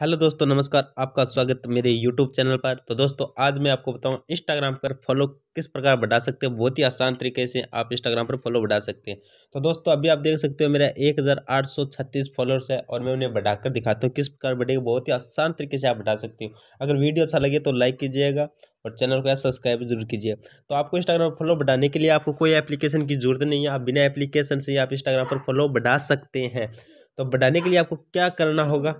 hello दोस्तों नमस्कार आपका स्वागत मेरे यूट्यूब चैनल पर तो दोस्तों आज मैं आपको बताऊं इंस्टाग्राम पर फॉलो किस प्रकार बढ़ा सकते हैं बहुत ही आसान तरीके से आप इंस्टाग्राम पर फॉलो बढ़ा सकते हैं तो दोस्तों अभी आप देख सकते हो मेरा एक हज़ार आठ सौ छत्तीस फॉलोअर्स है और मैं उन्हें बढ़ाकर दिखाता हूँ किस प्रकार बढ़ेगा बहुत ही आसान तरीके से आप बढ़ा सकते हो अगर वीडियो अच्छा लगे तो लाइक कीजिएगा और चैनल को सब्सक्राइब जरूर कीजिए तो आपको इंस्टाग्राम पर फॉलो बढ़ाने के लिए आपको कोई एप्लीकेशन की जरूरत नहीं है आप बिना एप्लीकेशन से आप इंस्टाग्राम पर फॉलो बढ़ा सकते हैं तो बढ़ाने के लिए आपको क्या करना होगा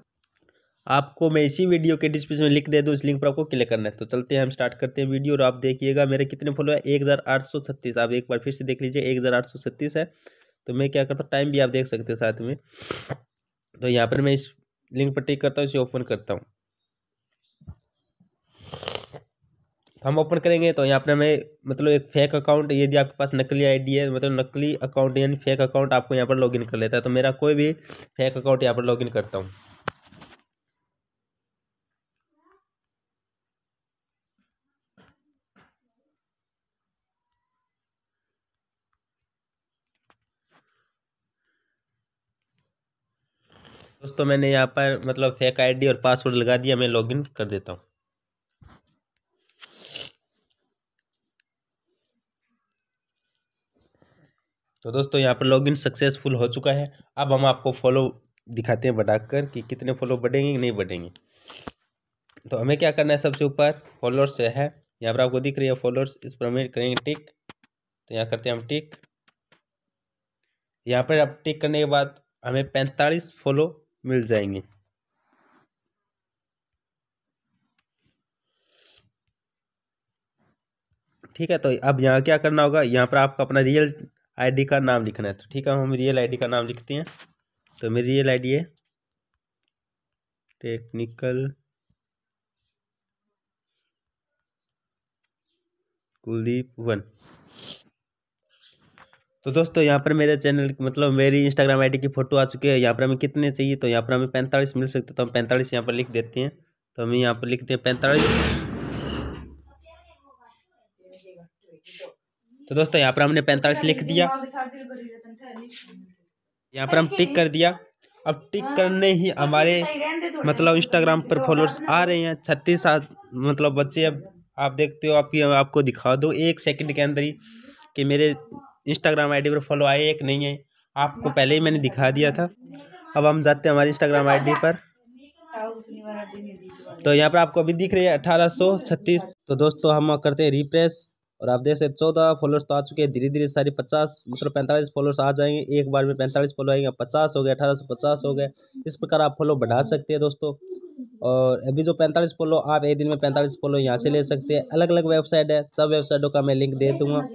आपको मैं इसी वीडियो के डिस्क्रिप्शन में लिख दे दूँ इस लिंक पर आपको क्लिक करना है तो चलते हैं हम स्टार्ट करते हैं वीडियो और आप देखिएगा मेरे कितने फॉलो है एक हज़ार आठ सौ छत्तीस आप एक बार फिर से देख लीजिए एक हज़ार आठ सौ छत्तीस है तो मैं क्या करता हूँ टाइम भी आप देख सकते हो साथ में तो यहाँ पर मैं इस लिंक पर टिक करता हूँ इसे ओपन करता हूँ हम ओपन करेंगे तो यहाँ पर मैं मतलब एक फेक अकाउंट यदि आपके पास नकली आईडी है मतलब नकली अकाउंट यानी फेक अकाउंट आपको यहाँ पर लॉगिन कर लेता है तो मेरा कोई भी फेक अकाउंट यहाँ पर लॉगिन करता हूँ दोस्तों मैंने यहाँ पर मतलब फेक आईडी और पासवर्ड लगा दिया मैं लॉगिन कर देता हूँ तो दोस्तों यहाँ पर लॉगिन सक्सेसफुल हो चुका है अब हम आपको फॉलो दिखाते हैं बढ़ाकर कि कितने फॉलो बढ़ेंगे कि नहीं बढ़ेंगे तो हमें क्या करना है सबसे ऊपर फॉलोअर्स है यहाँ पर आपको दिख रही है फॉलोअर्स इस पर हमें करेंगे टिक तो यहाँ करते हैं हम टिक यहाँ पर आप टिक करने के बाद हमें पैंतालीस फॉलो मिल जाएंगे ठीक है तो अब यहाँ क्या करना होगा यहाँ पर आपका अपना रियल आईडी का नाम लिखना है तो ठीक है हम रियल आईडी का नाम लिखते हैं तो मेरी रियल आईडी है टेक्निकल कुलदीप वन तो दोस्तों यहाँ पर मेरे चैनल मतलब मेरी इंस्टाग्राम आईडी की फ़ोटो आ चुकी है यहाँ पर हमें कितने चाहिए तो यहाँ पर हमें पैंतालीस मिल सकते तो हम पैंतालीस यहाँ पर लिख देते हैं तो हमें यहाँ पर लिखते हैं पैंतालीस तो दोस्तों यहाँ पर हमने पैंतालीस लिख दिया यहाँ पर हम टिक कर दिया अब टिक करने ही हमारे मतलब इंस्टाग्राम पर फॉलोअर्स आ रहे हैं छत्तीस मतलब बच्चे अब आप देखते हो आपकी आपको दिखा दो एक सेकंड के अंदर ही कि मेरे इंस्टाग्राम आईडी पर फॉलो आए एक नहीं है आपको पहले ही मैंने दिखा दिया था अब हम जाते हैं हमारे इंस्टाग्राम आईडी पर तो यहाँ पर आपको अभी दिख रही है अठारह सौ छत्तीस तो दोस्तों हम करते हैं रिप्रेस और आप देख सकते चौदह फॉलोअर्स तो आ चुके हैं धीरे धीरे सारी पचास मतलब पैंतालीस फॉलोअर्स आ जाएंगे एक बार में पैंतालीस फॉलो आएंगे पचास हो गए अठारह सौ पचास हो गए इस प्रकार आप फॉलो बढ़ा सकते हैं दोस्तों और अभी जो पैंतालीस फॉलो आप एक दिन में पैंतालीस फॉलो यहाँ से ले सकते हैं अलग अलग वेबसाइट है सब वेबसाइटों का मैं लिंक दे दूँगा